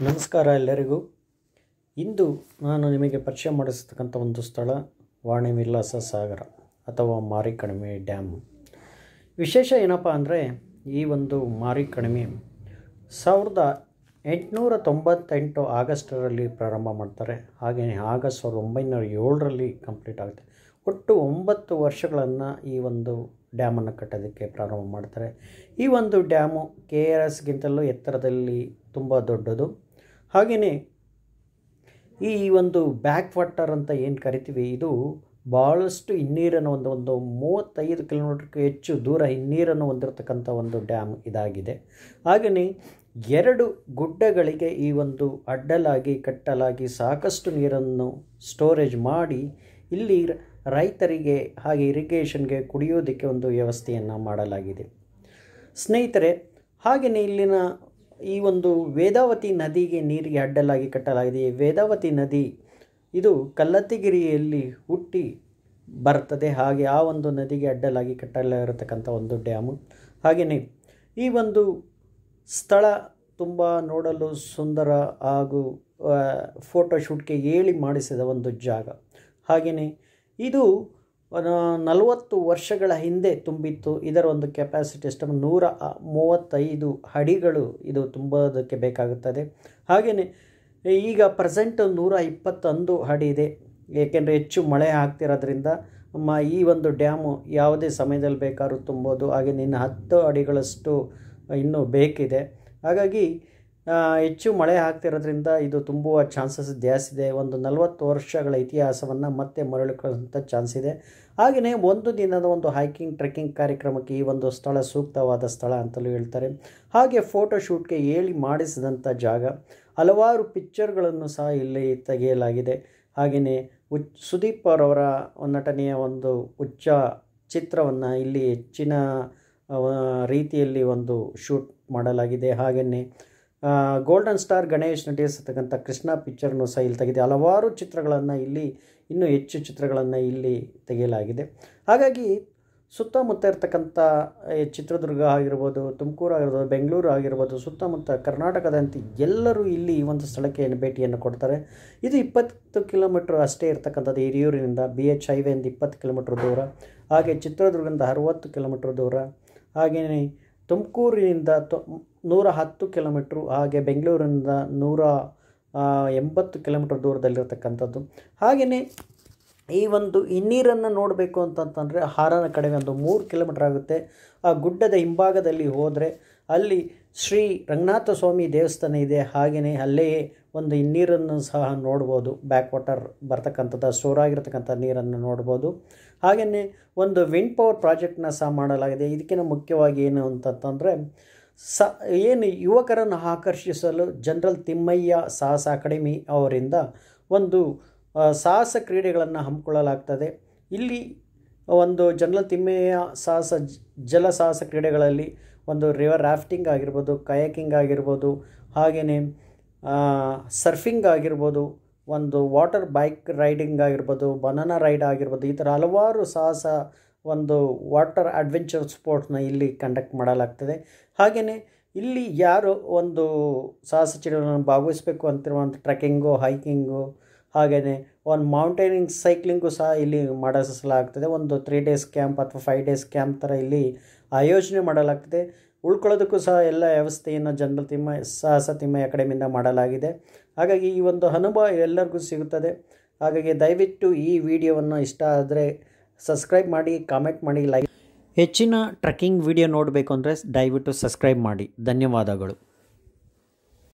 ನಮಸ್ಕಾರ ಎಲ್ಲರಿಗೂ ಇಂದು ನಾನು ನಿಮಗೆ ಪರಿಚಯ ಮಾಡಿಸ್ತಕ್ಕಂಥ ಒಂದು ಸ್ಥಳ ವಾಣಿ ವಿಲಾಸ ಸಾಗರ ಅಥವಾ ಮಾರಿಕಣಿಮೆ ಡ್ಯಾಮ್ ವಿಶೇಷ ಏನಪ್ಪ ಅಂದರೆ ಈ ಒಂದು ಮಾರಿಕಣಿಮೆ ಸಾವಿರದ ಎಂಟುನೂರ ತೊಂಬತ್ತೆಂಟು ಆಗಸ್ಟರಲ್ಲಿ ಪ್ರಾರಂಭ ಮಾಡ್ತಾರೆ ಹಾಗೆಯೇ ಆಗಸ್ಟ್ ಸಾವಿರದ ಒಂಬೈನೂರ ಏಳರಲ್ಲಿ ಕಂಪ್ಲೀಟ್ ಆಗುತ್ತೆ ಒಟ್ಟು ಒಂಬತ್ತು ವರ್ಷಗಳನ್ನು ಈ ಒಂದು ಡ್ಯಾಮನ್ನು ಕಟ್ಟೋದಕ್ಕೆ ಪ್ರಾರಂಭ ಮಾಡ್ತಾರೆ ಈ ಒಂದು ಡ್ಯಾಮು ಕೆ ಆರ್ ಎಸ್ಗಿಂತಲೂ ಎತ್ತರದಲ್ಲಿ ತುಂಬ ದೊಡ್ಡದು ಹಾಗೆಯೇ ಈ ಒಂದು ಬ್ಯಾಕ್ ವಾಟರ್ ಅಂತ ಏನು ಕರಿತೀವಿ ಇದು ಭಾಳಷ್ಟು ಹಿನ್ನೀರನ್ನು ಒಂದು ಒಂದು ಮೂವತ್ತೈದು ಕಿಲೋಮೀಟರ್ಗೂ ಹೆಚ್ಚು ದೂರ ಹಿನ್ನೀರನ್ನು ಹೊಂದಿರತಕ್ಕಂಥ ಒಂದು ಡ್ಯಾಮ್ ಇದಾಗಿದೆ ಹಾಗೆಯೇ ಎರಡು ಗುಡ್ಡಗಳಿಗೆ ಈ ಒಂದು ಅಡ್ಡಲಾಗಿ ಕಟ್ಟಲಾಗಿ ಸಾಕಷ್ಟು ನೀರನ್ನು ಸ್ಟೋರೇಜ್ ಮಾಡಿ ಇಲ್ಲಿ ರೈತರಿಗೆ ಹಾಗೆ ಇರಿಗೇಷನ್ಗೆ ಕುಡಿಯೋದಕ್ಕೆ ಒಂದು ವ್ಯವಸ್ಥೆಯನ್ನು ಮಾಡಲಾಗಿದೆ ಸ್ನೇಹಿತರೆ ಹಾಗೆಯೇ ಇಲ್ಲಿನ ಈ ಒಂದು ವೇದಾವತಿ ನದಿಗೆ ನೀರಿಗೆ ಅಡ್ಡಲಾಗಿ ಕಟ್ಟಲಾಗಿದೆ ವೇದಾವತಿ ನದಿ ಇದು ಕಲ್ಲತ್ತಿಗಿರಿಯಲ್ಲಿ ಹುಟ್ಟಿ ಬರ್ತದೆ ಹಾಗೆ ಆ ಒಂದು ನದಿಗೆ ಅಡ್ಡಲಾಗಿ ಕಟ್ಟಲಾಗಿರತಕ್ಕಂಥ ಒಂದು ಡ್ಯಾಮು ಹಾಗೆಯೇ ಈ ಒಂದು ಸ್ಥಳ ತುಂಬ ನೋಡಲು ಸುಂದರ ಹಾಗೂ ಫೋಟೋಶೂಟ್ಗೆ ಹೇಳಿ ಮಾಡಿಸಿದ ಒಂದು ಜಾಗ ಹಾಗೆಯೇ ಇದು ನಲವತ್ತು ವರ್ಷಗಳ ಹಿಂದೆ ತುಂಬಿತ್ತು ಇದರ ಒಂದು ಕೆಪಾಸಿಟಿ ಎಷ್ಟು ನೂರ ಮೂವತ್ತೈದು ಅಡಿಗಳು ಇದು ತುಂಬೋದಕ್ಕೆ ಬೇಕಾಗುತ್ತದೆ ಹಾಗೆಯೇ ಈಗ ಪ್ರೆಸೆಂಟ್ ನೂರ ಇಪ್ಪತ್ತೊಂದು ಅಡಿ ಇದೆ ಏಕೆಂದರೆ ಹೆಚ್ಚು ಮಳೆ ಆಗ್ತಿರೋದ್ರಿಂದ ನಮ್ಮ ಈ ಒಂದು ಡ್ಯಾಮು ಯಾವುದೇ ಸಮಯದಲ್ಲಿ ಬೇಕಾದ್ರೂ ತುಂಬೋದು ಹಾಗೆ ಇನ್ನು ಹತ್ತು ಅಡಿಗಳಷ್ಟು ಇನ್ನೂ ಬೇಕಿದೆ ಹಾಗಾಗಿ ಹೆಚ್ಚು ಮಳೆ ಆಗ್ತಿರೋದ್ರಿಂದ ಇದು ತುಂಬುವ ಚಾನ್ಸಸ್ ಜಾಸ್ತಿ ಇದೆ ಒಂದು ನಲವತ್ತು ವರ್ಷಗಳ ಇತಿಹಾಸವನ್ನು ಮತ್ತೆ ಮರಳಿಕೊಳ್ಳುವಂಥ ಚಾನ್ಸ್ ಇದೆ ಹಾಗೆಯೇ ಒಂದು ದಿನದ ಒಂದು ಹೈಕಿಂಗ್ ಟ್ರೆಕ್ಕಿಂಗ್ ಕಾರ್ಯಕ್ರಮಕ್ಕೆ ಈ ಒಂದು ಸ್ಥಳ ಸೂಕ್ತವಾದ ಸ್ಥಳ ಅಂತಲೂ ಹೇಳ್ತಾರೆ ಹಾಗೆ ಫೋಟೋ ಶೂಟ್ಗೆ ಹೇಳಿ ಮಾಡಿಸಿದಂಥ ಜಾಗ ಹಲವಾರು ಪಿಕ್ಚರ್ಗಳನ್ನು ಸಹ ಇಲ್ಲಿ ತೆಗೆಯಲಾಗಿದೆ ಹಾಗೆಯೇ ಉಚ್ ಸುದೀಪ್ ಅವರವರ ನಟನೆಯ ಒಂದು ಉಚ್ಚ ಚಿತ್ರವನ್ನು ಇಲ್ಲಿ ಹೆಚ್ಚಿನ ರೀತಿಯಲ್ಲಿ ಒಂದು ಶೂಟ್ ಮಾಡಲಾಗಿದೆ ಹಾಗೆಯೇ ಗೋಲ್ಡನ್ ಸ್ಟಾರ್ ಗಣೇಶ್ ನಟಿಸತಕ್ಕಂಥ ಕೃಷ್ಣ ಪಿಕ್ಚರ್ನು ಸಹ ಇಲ್ಲಿ ತೆಗೆದು ಹಲವಾರು ಚಿತ್ರಗಳನ್ನು ಇಲ್ಲಿ ಇನ್ನೂ ಹೆಚ್ಚು ಚಿತ್ರಗಳನ್ನು ಇಲ್ಲಿ ತೆಗೆಯಲಾಗಿದೆ ಹಾಗಾಗಿ ಸುತ್ತಮುತ್ತ ಇರ್ತಕ್ಕಂಥ ಚಿತ್ರದುರ್ಗ ಆಗಿರ್ಬೋದು ತುಮಕೂರು ಆಗಿರ್ಬೋದು ಬೆಂಗಳೂರು ಆಗಿರ್ಬೋದು ಸುತ್ತಮುತ್ತ ಕರ್ನಾಟಕದಂತೆ ಎಲ್ಲರೂ ಇಲ್ಲಿ ಈ ಒಂದು ಸ್ಥಳಕ್ಕೆ ಭೇಟಿಯನ್ನು ಕೊಡ್ತಾರೆ ಇದು ಇಪ್ಪತ್ತು ಕಿಲೋಮೀಟ್ರ್ ಅಷ್ಟೇ ಇರ್ತಕ್ಕಂಥದ್ದು ಹಿರಿಯೂರಿನಿಂದ ಬಿ ಎಚ್ ಹೈವೇಯಿಂದ ಇಪ್ಪತ್ತು ಕಿಲೋಮೀಟ್ರ್ ದೂರ ಹಾಗೆ ಚಿತ್ರದುರ್ಗದಿಂದ ಅರುವತ್ತು ಕಿಲೋಮೀಟ್ರ್ ದೂರ ಹಾಗೆಯೇ ತುಮಕೂರಿನಿಂದ ತು ನೂರ ಹತ್ತು ಕಿಲೋಮೀಟ್ರು ಹಾಗೆ ಬೆಂಗಳೂರಿನಿಂದ ನೂರ ಎಂಬತ್ತು ಕಿಲೋಮೀಟ್ರ್ ದೂರದಲ್ಲಿರತಕ್ಕಂಥದ್ದು ಹಾಗೆಯೇ ಈ ಒಂದು ಹಿನ್ನೀರನ್ನು ನೋಡಬೇಕು ಅಂತಂತಂದರೆ ಹಾರನ ಕಡೆ ಒಂದು ಮೂರು ಕಿಲೋಮೀಟ್ರ್ ಆಗುತ್ತೆ ಆ ಗುಡ್ಡದ ಹಿಂಭಾಗದಲ್ಲಿ ಹೋದರೆ ಅಲ್ಲಿ ಶ್ರೀ ರಂಗನಾಥ ಸ್ವಾಮಿ ದೇವಸ್ಥಾನ ಇದೆ ಹಾಗೆಯೇ ಅಲ್ಲೇ ಒಂದು ಹಿನ್ನೀರನ್ನು ಸಹ ನೋಡ್ಬೋದು ಬ್ಯಾಕ್ ವಾಟರ್ ಬರ್ತಕ್ಕಂಥದ್ದು ಸ್ಟೋರ್ ಆಗಿರ್ತಕ್ಕಂಥ ನೀರನ್ನು ನೋಡ್ಬೋದು ಹಾಗೆಯೇ ಒಂದು ವಿಂಡ್ ಪವರ್ ಪ್ರಾಜೆಕ್ಟ್ನ ಸಹ ಮಾಡಲಾಗಿದೆ ಇದಕ್ಕಿಂತ ಮುಖ್ಯವಾಗಿ ಏನು ಅಂತಂತಂದರೆ ಸ ಏನು ಯುವಕರನ್ನು ಆಕರ್ಷಿಸಲು ಜನರಲ್ ತಿಮ್ಮಯ್ಯ ಸಾಹಸ ಅಕಾಡೆಮಿ ಅವರಿಂದ ಒಂದು ಸಾಹಸ ಕ್ರೀಡೆಗಳನ್ನು ಹಮ್ಮಿಕೊಳ್ಳಲಾಗ್ತದೆ ಇಲ್ಲಿ ಒಂದು ಜನರಲ್ ತಿಮ್ಮಯ್ಯ ಸಾಹಸ ಜಲ ಸಾಹಸ ಕ್ರೀಡೆಗಳಲ್ಲಿ ಒಂದು ರಿವರ್ ರಾಫ್ಟಿಂಗ್ ಆಗಿರ್ಬೋದು ಕಯಾಕಿಂಗ್ ಆಗಿರ್ಬೋದು ಹಾಗೆಯೇ ಸರ್ಫಿಂಗ್ ಆಗಿರ್ಬೋದು ಒಂದು ವಾಟರ್ ಬೈಕ್ ರೈಡಿಂಗ್ ಆಗಿರ್ಬೋದು ಬನಾನಾ ರೈಡ್ ಆಗಿರ್ಬೋದು ಈ ಥರ ಹಲವಾರು ಸಾಹಸ ಒಂದು ವಾಟರ್ ಅಡ್ವೆಂಚರ್ ಸ್ಪೋರ್ಟ್ಸ್ನ ಇಲ್ಲಿ ಕಂಡಕ್ಟ್ ಮಾಡಲಾಗ್ತದೆ ಹಾಗೆಯೇ ಇಲ್ಲಿ ಯಾರು ಒಂದು ಸಾಹಸ ಚಟುವಟಿಕೆಗಳನ್ನು ಭಾಗವಹಿಸಬೇಕು ಅಂತಿರುವಂಥ ಟ್ರೆಕ್ಕಿಂಗು ಹೈಕಿಂಗು ಹಾಗೆಯೇ ಒಂದು ಮೌಂಟೇನಿಂಗ್ ಸೈಕ್ಲಿಂಗು ಸಹ ಇಲ್ಲಿ ಮಾಡಿಸಲಾಗ್ತದೆ ಒಂದು ತ್ರೀ ಡೇಸ್ ಕ್ಯಾಂಪ್ ಅಥವಾ ಫೈವ್ ಡೇಸ್ ಕ್ಯಾಂಪ್ ಥರ ಇಲ್ಲಿ ಆಯೋಜನೆ ಮಾಡಲಾಗ್ತದೆ ಉಳ್ಕೊಳ್ಳೋದಕ್ಕೂ ಸಹ ಎಲ್ಲ ವ್ಯವಸ್ಥೆಯನ್ನು ಜನರಲ್ ತಿಮ್ಮ ಸಾಹಸ ತಿಮ್ಮ ಅಕಾಡೆಮಿಯಿಂದ ಮಾಡಲಾಗಿದೆ ಹಾಗಾಗಿ ಈ ಒಂದು ಅನುಭವ ಎಲ್ಲರಿಗೂ ಸಿಗುತ್ತದೆ ಹಾಗಾಗಿ ದಯವಿಟ್ಟು ಈ ವಿಡಿಯೋವನ್ನು ಇಷ್ಟ ಆದರೆ ಸಬ್ಸ್ಕ್ರೈಬ್ ಮಾಡಿ ಕಾಮೆಂಟ್ ಮಾಡಿ ಲೈಕ್ ಹೆಚ್ಚಿನ ಟ್ರೆಕ್ಕಿಂಗ್ ವಿಡಿಯೋ ನೋಡಬೇಕು ಅಂದರೆ ದಯವಿಟ್ಟು ಸಬ್ಸ್ಕ್ರೈಬ್ ಮಾಡಿ ಧನ್ಯವಾದಗಳು